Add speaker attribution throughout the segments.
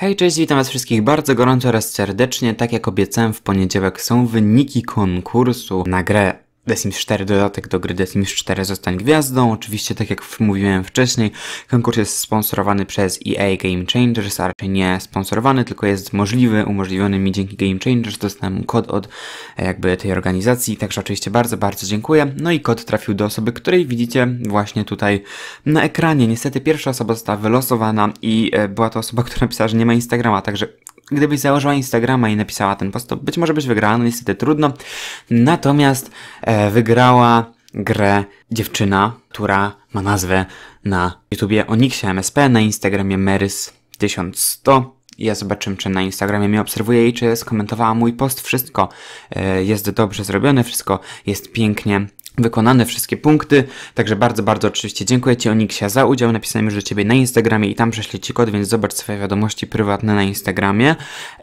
Speaker 1: Hej, cześć, witam was wszystkich bardzo gorąco oraz serdecznie. Tak jak obiecałem w poniedziałek są wyniki konkursu na grę The Sims 4, dodatek do gry The Sims 4 Zostań Gwiazdą. Oczywiście, tak jak mówiłem wcześniej, konkurs jest sponsorowany przez EA Game Changers, a raczej nie sponsorowany, tylko jest możliwy, umożliwiony mi dzięki Game Changers. Dostałem kod od e, jakby tej organizacji, także oczywiście bardzo, bardzo dziękuję. No i kod trafił do osoby, której widzicie właśnie tutaj na ekranie. Niestety pierwsza osoba została wylosowana i e, była to osoba, która napisała, że nie ma Instagrama, także Gdybyś założyła Instagrama i napisała ten post, to być może byś wygrała, no niestety trudno. Natomiast e, wygrała grę dziewczyna, która ma nazwę na YouTubie Onyxia MSP, na Instagramie Merys1100. Ja zobaczymy, czy na Instagramie mnie obserwuje i czy skomentowała mój post. Wszystko e, jest dobrze zrobione, wszystko jest pięknie wykonane wszystkie punkty, także bardzo, bardzo oczywiście dziękuję Ci Oniksia za udział, napisałem już do Ciebie na Instagramie i tam prześlę Ci kod, więc zobacz swoje wiadomości prywatne na Instagramie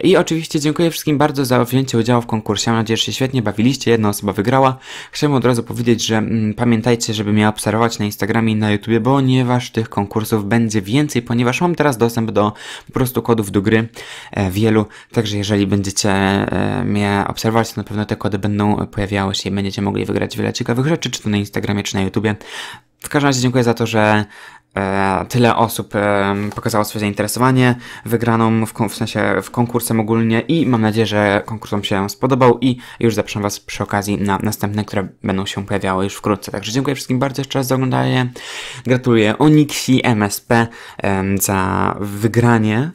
Speaker 1: i oczywiście dziękuję wszystkim bardzo za wzięcie udziału w konkursie, mam nadzieję, że się świetnie bawiliście, jedna osoba wygrała, chciałem od razu powiedzieć, że mm, pamiętajcie, żeby mnie obserwować na Instagramie i na YouTubie, ponieważ tych konkursów będzie więcej, ponieważ mam teraz dostęp do po prostu kodów do gry e, wielu, także jeżeli będziecie e, mnie obserwować, to na pewno te kody będą pojawiały się i będziecie mogli wygrać wiele ciekawych ciekawych rzeczy, czy to na Instagramie, czy na YouTubie. W każdym razie dziękuję za to, że e, tyle osób e, pokazało swoje zainteresowanie wygraną, w, w sensie w konkursem ogólnie i mam nadzieję, że konkursom się spodobał i już zapraszam Was przy okazji na następne, które będą się pojawiały już wkrótce. Także dziękuję wszystkim bardzo jeszcze raz za oglądanie. Gratuluję Onixi, MSP e, za wygranie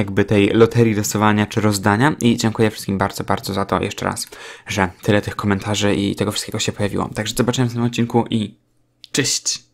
Speaker 1: jakby tej loterii losowania czy rozdania i dziękuję wszystkim bardzo, bardzo za to jeszcze raz, że tyle tych komentarzy i tego wszystkiego się pojawiło. Także zobaczymy w tym odcinku i cześć!